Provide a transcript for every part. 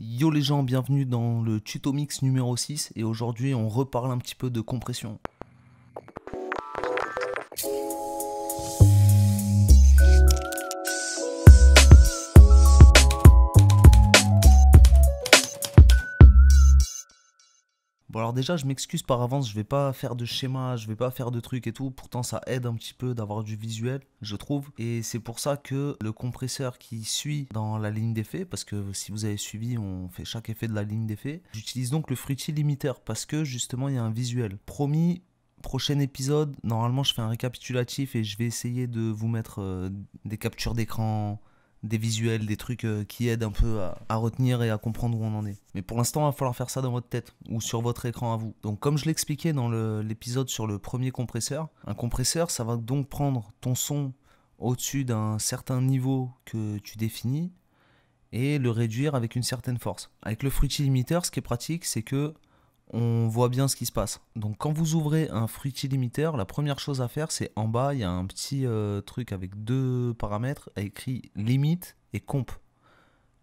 Yo les gens, bienvenue dans le tuto mix numéro 6 et aujourd'hui on reparle un petit peu de compression. alors déjà je m'excuse par avance, je vais pas faire de schéma, je vais pas faire de trucs et tout, pourtant ça aide un petit peu d'avoir du visuel, je trouve. Et c'est pour ça que le compresseur qui suit dans la ligne d'effet, parce que si vous avez suivi, on fait chaque effet de la ligne d'effet. J'utilise donc le Fruity Limiter parce que justement il y a un visuel. Promis, prochain épisode, normalement je fais un récapitulatif et je vais essayer de vous mettre euh, des captures d'écran, des visuels, des trucs euh, qui aident un peu à, retenir et à comprendre où on en est. Mais pour l'instant, il va falloir faire ça dans votre tête ou sur votre écran à vous. Donc comme je l'expliquais dans l'épisode sur le premier compresseur, un compresseur, ça va donc prendre ton son au-dessus d'un certain niveau que tu définis et le réduire avec une certaine force. Avec le Fruity Limiter, ce qui est pratique, c'est que on voit bien ce qui se passe. Donc quand vous ouvrez un fruitier Limiter, la première chose à faire, c'est en bas, il y a un petit euh, truc avec deux paramètres, écrit limite et comp.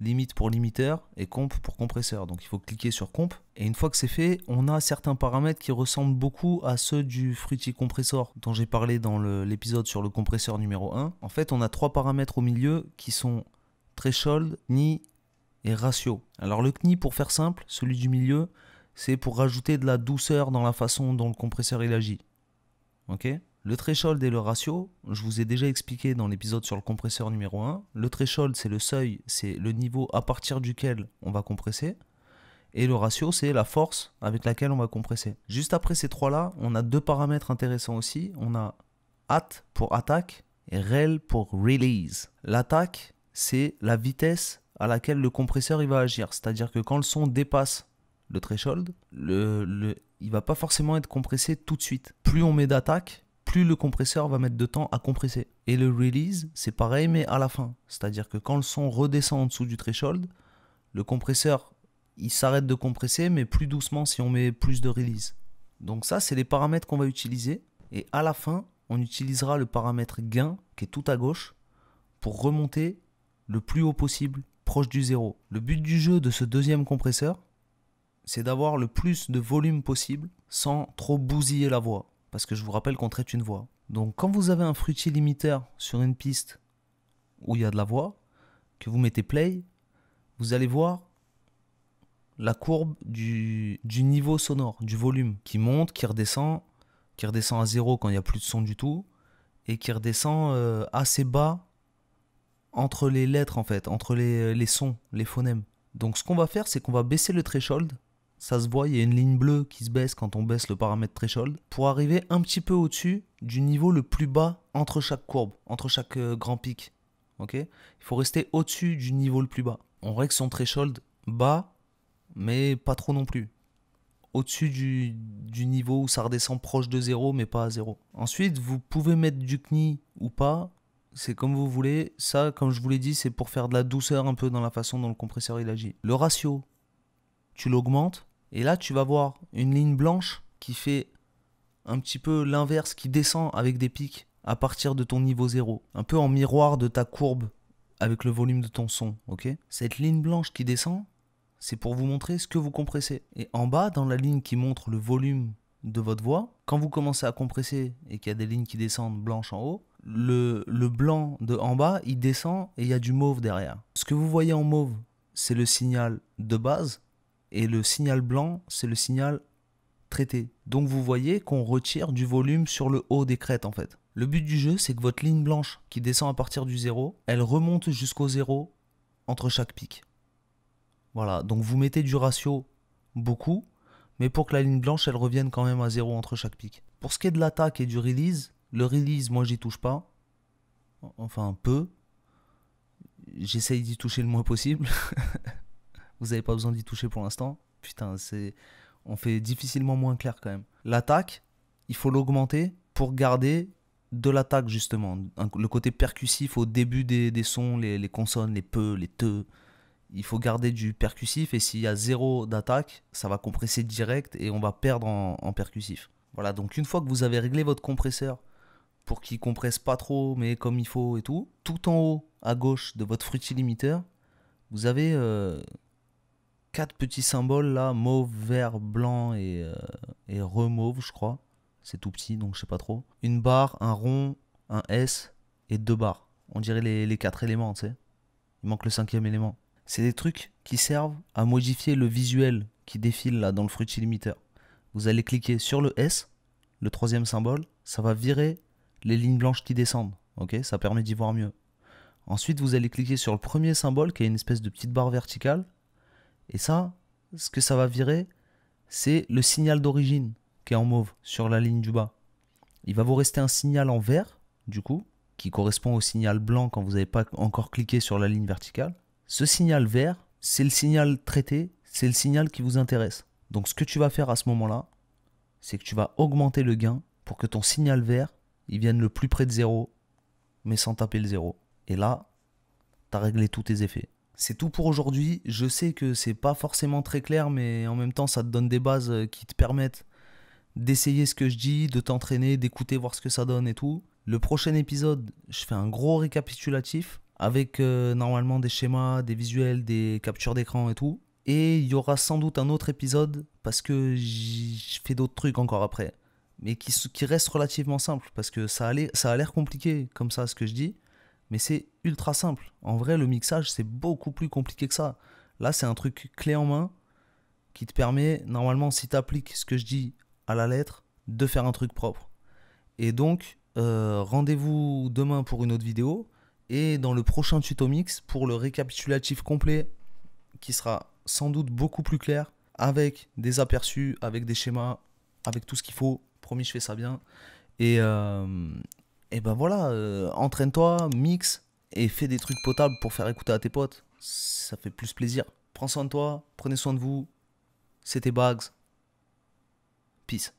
Limite pour limiteur et comp pour compresseur. Donc il faut cliquer sur comp. Et une fois que c'est fait, on a certains paramètres qui ressemblent beaucoup à ceux du fruitier compresseur dont j'ai parlé dans l'épisode sur le compresseur numéro 1. En fait, on a trois paramètres au milieu qui sont threshold, ni et ratio. Alors le CNI, pour faire simple, celui du milieu, c'est pour rajouter de la douceur dans la façon dont le compresseur agit. Le threshold et le ratio, je vous ai déjà expliqué dans l'épisode sur le compresseur numéro 1. Le threshold, c'est le seuil, c'est le niveau à partir duquel on va compresser. Et le ratio, c'est la force avec laquelle on va compresser. Juste après ces trois-là, on a deux paramètres intéressants aussi. On a at pour attaque et rel pour release. L'attaque, c'est la vitesse à laquelle le compresseur va agir. C'est-à-dire que quand le son dépasse le threshold, le, il va pas forcément être compressé tout de suite. Plus on met d'attaque, plus le compresseur va mettre de temps à compresser. Et le release, c'est pareil, mais à la fin. C'est-à-dire que quand le son redescend en dessous du threshold, le compresseur, il s'arrête de compresser, mais plus doucement si on met plus de release. Donc ça, c'est les paramètres qu'on va utiliser. Et à la fin, on utilisera le paramètre gain, qui est tout à gauche, pour remonter le plus haut possible, proche du zéro. Le but du jeu de ce deuxième compresseur, c'est d'avoir le plus de volume possible sans trop bousiller la voix. Parce que je vous rappelle qu'on traite une voix. Donc quand vous avez un fruitier limiteur sur une piste où il y a de la voix, que vous mettez play, vous allez voir la courbe du, niveau sonore, du volume, qui monte, qui redescend, qui redescend à zéro quand il n'y a plus de son du tout, et qui redescend euh, assez bas entre les lettres en fait, entre les, les sons, les phonèmes. Donc ce qu'on va faire, c'est qu'on va baisser le threshold ça se voit, il y a une ligne bleue qui se baisse quand on baisse le paramètre threshold, pour arriver un petit peu au-dessus du niveau le plus bas entre chaque courbe, entre chaque euh, grand pic. ok il faut rester au-dessus du niveau le plus bas. On règle son threshold bas, mais pas trop non plus. Au-dessus du, niveau où ça redescend proche de 0, mais pas à 0. Ensuite, vous pouvez mettre du CNI ou pas, c'est comme vous voulez. Ça, comme je vous l'ai dit, c'est pour faire de la douceur un peu dans la façon dont le compresseur il agit. Le ratio, tu l'augmentes, et là, tu vas voir une ligne blanche qui fait un petit peu l'inverse, qui descend avec des pics à partir de ton niveau 0, un peu en miroir de ta courbe avec le volume de ton son, Cette ligne blanche qui descend, c'est pour vous montrer ce que vous compressez. Et en bas, dans la ligne qui montre le volume de votre voix, quand vous commencez à compresser et qu'il y a des lignes qui descendent blanches en haut, le, le blanc de en bas, il descend et il y a du mauve derrière. Ce que vous voyez en mauve, c'est le signal de base et le signal blanc, c'est le signal traité. Donc vous voyez qu'on retire du volume sur le haut des crêtes en fait. Le but du jeu, c'est que votre ligne blanche qui descend à partir du zéro, elle remonte jusqu'au zéro entre chaque pic. Voilà, donc vous mettez du ratio beaucoup, mais pour que la ligne blanche, elle revienne quand même à zéro entre chaque pic. Pour ce qui est de l'attaque et du release, le release, moi, j'y touche pas. Enfin, peu. J'essaye d'y toucher le moins possible. vous n'avez pas besoin d'y toucher pour l'instant. Putain, c'est on fait difficilement moins clair quand même. L'attaque, il faut l'augmenter pour garder de l'attaque justement. Le côté percussif au début des, sons, les, consonnes, les peu, les te. Il faut garder du percussif et s'il y a zéro d'attaque, ça va compresser direct et on va perdre en, percussif. Voilà, donc une fois que vous avez réglé votre compresseur pour qu'il compresse pas trop mais comme il faut et tout, tout en haut à gauche de votre fruity limiter, vous avez euh, quatre petits symboles là, mauve, vert, blanc et, euh, re et je crois. C'est tout petit, donc je sais pas trop. Une barre, un rond, un S et deux barres. On dirait les, quatre éléments, tu sais. Il manque le cinquième élément. C'est des trucs qui servent à modifier le visuel qui défile là dans le Fruity Limiter. Vous allez cliquer sur le S, le troisième symbole, ça va virer les lignes blanches qui descendent. Ok, ça permet d'y voir mieux. Ensuite, vous allez cliquer sur le premier symbole qui est une espèce de petite barre verticale et ça, ce que ça va virer, c'est le signal d'origine qui est en mauve sur la ligne du bas. Il va vous rester un signal en vert, du coup, qui correspond au signal blanc quand vous n'avez pas encore cliqué sur la ligne verticale. Ce signal vert, c'est le signal traité, c'est le signal qui vous intéresse. Donc ce que tu vas faire à ce moment-là, c'est que tu vas augmenter le gain pour que ton signal vert, il vienne le plus près de zéro, mais sans taper le zéro. Et là, tu as réglé tous tes effets c'est tout pour aujourd'hui. Je sais que c'est pas forcément très clair, mais en même temps, ça te donne des bases euh, qui te permettent d'essayer ce que je dis, de t'entraîner, d'écouter, voir ce que ça donne et tout. Le prochain épisode, je fais un gros récapitulatif avec euh, normalement des schémas, des visuels, des captures d'écran et tout. Et il y aura sans doute un autre épisode parce que je fais d'autres trucs encore après. Mais qui, qui reste relativement simple parce que ça a l'air compliqué comme ça ce que je dis. Mais c'est ultra simple. En vrai, le mixage, c'est beaucoup plus compliqué que ça. Là, c'est un truc clé en main qui te permet, normalement, si tu appliques ce que je dis à la lettre, de faire un truc propre. Et donc, euh, rendez-vous demain pour une autre vidéo et dans le prochain tuto mix pour le récapitulatif complet qui sera sans doute beaucoup plus clair avec des aperçus, avec des schémas, avec tout ce qu'il faut. Promis, je fais ça bien. Et, euh, et ben voilà, euh, entraîne-toi, mixe et fais des trucs potables pour faire écouter à tes potes. Ça fait plus plaisir. Prends soin de toi, prenez soin de vous. C'était Bags. Peace.